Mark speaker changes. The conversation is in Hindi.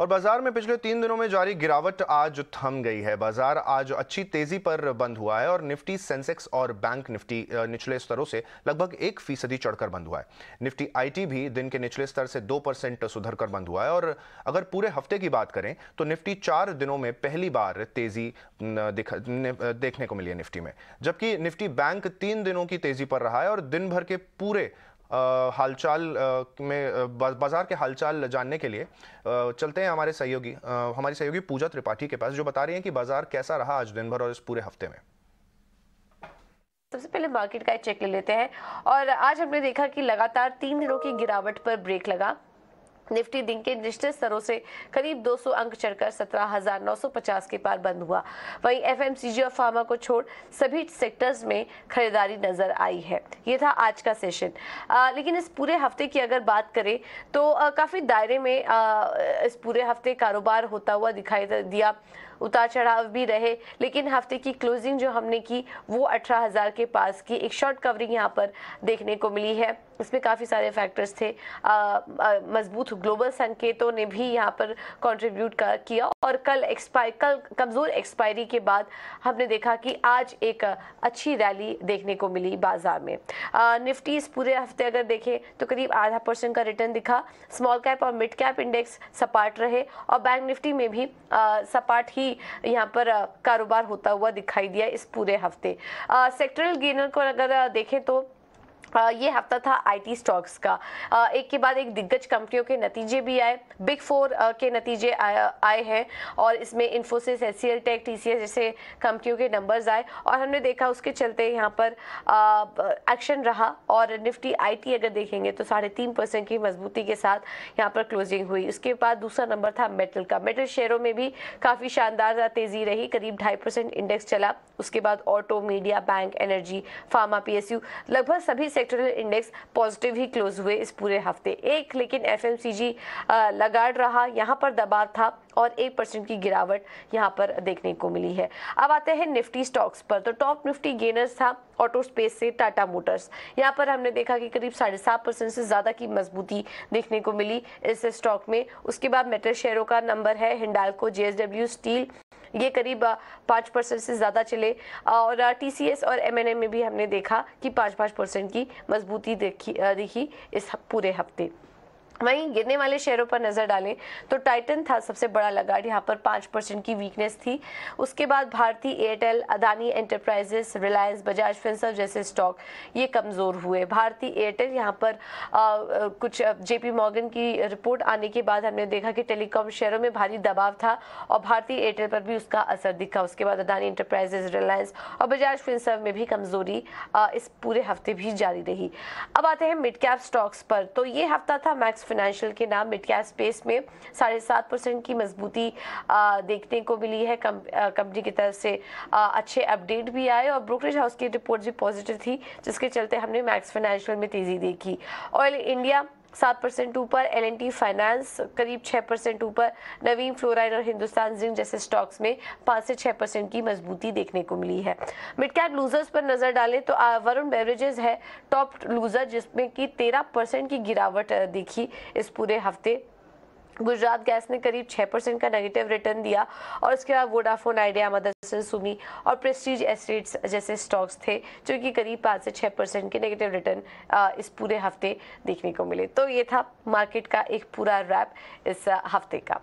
Speaker 1: और बाजार में पिछले तीन दिनों में जारी गिरावट आज थम गई है बाजार आज अच्छी तेजी पर बंद हुआ है और निफ्टी सेंसेक्स और बैंक निफ्टी निचले स्तरों से लगभग एक फीसदी चढ़कर बंद हुआ है निफ्टी आईटी भी दिन के निचले स्तर से दो परसेंट सुधर कर बंद हुआ है और अगर पूरे हफ्ते की बात करें तो निफ्टी चार दिनों में पहली बार तेजी देखने को मिली है निफ्टी में जबकि निफ्टी बैंक तीन दिनों की तेजी पर रहा है और दिन भर के पूरे हालचाल में बाज़ार के हालचाल जानने के लिए चलते हैं हमारे सहयोगी हमारी सहयोगी पूजा त्रिपाठी के पास जो बता रही हैं कि बाज़ार कैसा रहा आज दिन भर और इस पूरे हफ्ते में
Speaker 2: सबसे पहले मार्केट का चेक ले लेते हैं और आज हमने देखा कि लगातार तीन दिनों की गिरावट पर ब्रेक लगा निफ्टी दिन के निचले स्तरों से करीब 200 अंक चढ़कर 17,950 के पार बंद हुआ वहीं एफएमसीजी और फार्मा को छोड़ सभी सेक्टर्स में खरीदारी नजर आई है ये था आज का सेशन आ, लेकिन इस पूरे हफ्ते की अगर बात करें तो आ, काफी दायरे में आ, इस पूरे हफ्ते कारोबार होता हुआ दिखाई दिया उतार चढ़ाव भी रहे लेकिन हफ्ते की क्लोजिंग जो हमने की वो 18,000 के पास की एक शॉर्ट कवरिंग यहाँ पर देखने को मिली है इसमें काफ़ी सारे फैक्टर्स थे मजबूत ग्लोबल संकेतों ने भी यहाँ पर कंट्रीब्यूट किया और कल एक्सपायर कल कमज़ोर एक्सपायरी के बाद हमने देखा कि आज एक अच्छी रैली देखने को मिली बाजार में निफ्टी इस पूरे हफ्ते अगर देखें तो करीब आधा परसेंट का रिटर्न दिखा स्मॉल कैप और मिड कैप इंडेक्स सपाट रहे और बैंक निफ्टी में भी सपाट ही यहाँ पर कारोबार होता हुआ दिखाई दिया इस पूरे हफ्ते सेक्टरल गेनर को अगर देखें तो ये हफ्ता था आईटी स्टॉक्स का एक के बाद एक दिग्गज कंपनियों के नतीजे भी आए बिग फोर के नतीजे आए हैं और इसमें Infosys S C L tech T C S जैसे कंपनियों के नंबर्स आए और हमने देखा उसके चलते यहाँ पर एक्शन रहा और निफ्टी आईटी अगर देखेंगे तो साढ़े तीन परसेंट की मजबूती के साथ यहाँ पर क्लोजिंग हुई उसके बाद दूसरा नंबर था मेटल का मेटल शेयरों में भी काफ़ी शानदार तेज़ी रही करीब ढाई परसेंट इंडेक्स चला उसके बाद auto media bank energy pharma पी लगभग सभी से सेक्टोरल इंडेक्स पॉजिटिव ही क्लोज हुए इस पूरे हफ्ते एक लेकिन एफ एम सी जी लगाड़ रहा यहाँ पर दबाव था और एक परसेंट की गिरावट यहाँ पर देखने को मिली है अब आते हैं निफ्टी स्टॉक्स पर तो टॉप निफ्टी गेनर्स था ऑटो स्पेस से टाटा मोटर्स यहाँ पर हमने देखा कि करीब साढ़े सात परसेंट से ज़्यादा की मजबूती देखने को मिली इस स्टॉक में उसके बाद मेटल शेयरों का नंबर है हिंडालको जे स्टील ये करीब पाँच परसेंट से ज़्यादा चले और टी और एम में भी हमने देखा कि पाँच पाँच परसेंट की मजबूती देखी दिखी इस पूरे हफ्ते वहीं गिरने वाले शेयरों पर नजर डालें तो टाइटन था सबसे बड़ा लगाट यहाँ पर पाँच परसेंट की वीकनेस थी उसके बाद भारती एयरटेल अदानी एंटरप्राइजेस रिलायंस बजाज फिंसर जैसे स्टॉक ये कमज़ोर हुए भारती एयरटेल यहाँ पर आ, कुछ जेपी मॉर्गन की रिपोर्ट आने के बाद हमने देखा कि टेलीकॉम शेयरों में भारी दबाव था और भारतीय एयरटेल पर भी उसका असर दिखा उसके बाद अदानी एंटरप्राइजेस रिलायंस और बजाज फिंसर में भी कमज़ोरी इस पूरे हफ्ते भी जारी रही अब आते हैं मिड कैप स्टॉक्स पर तो ये हफ्ता था मैक्स फाइनेंशियल के नाम मिड कैप स्पेस में साढ़े सात परसेंट की मजबूती देखने को मिली है कंपनी की तरफ से अच्छे अपडेट भी आए और ब्रोकरेज हाउस की रिपोर्ट भी पॉजिटिव थी जिसके चलते हमने मैक्स फाइनेंशियल में तेज़ी देखी ऑयल इंडिया सात परसेंट ऊपर एल एन टी फाइनेंस करीब छः परसेंट ऊपर नवीन फ्लोराइड और हिंदुस्तान जिंक जैसे स्टॉक्स में पाँच से छः परसेंट की मजबूती देखने को मिली है मिड कैप लूजर्स पर नजर डालें तो वरुण बेवरेजेस है टॉप लूजर जिसमें कि तेरह परसेंट की गिरावट देखी इस पूरे हफ्ते गुजरात गैस ने करीब छह परसेंट का नेगेटिव रिटर्न दिया और उसके बाद वोडाफोन आइडिया मदरसन सुमी और प्रेस्टीज एस्टेट्स जैसे स्टॉक्स थे जो कि करीब पाँच से छः परसेंट के नेगेटिव रिटर्न इस पूरे हफ्ते देखने को मिले तो ये था मार्केट का एक पूरा रैप इस हफ्ते का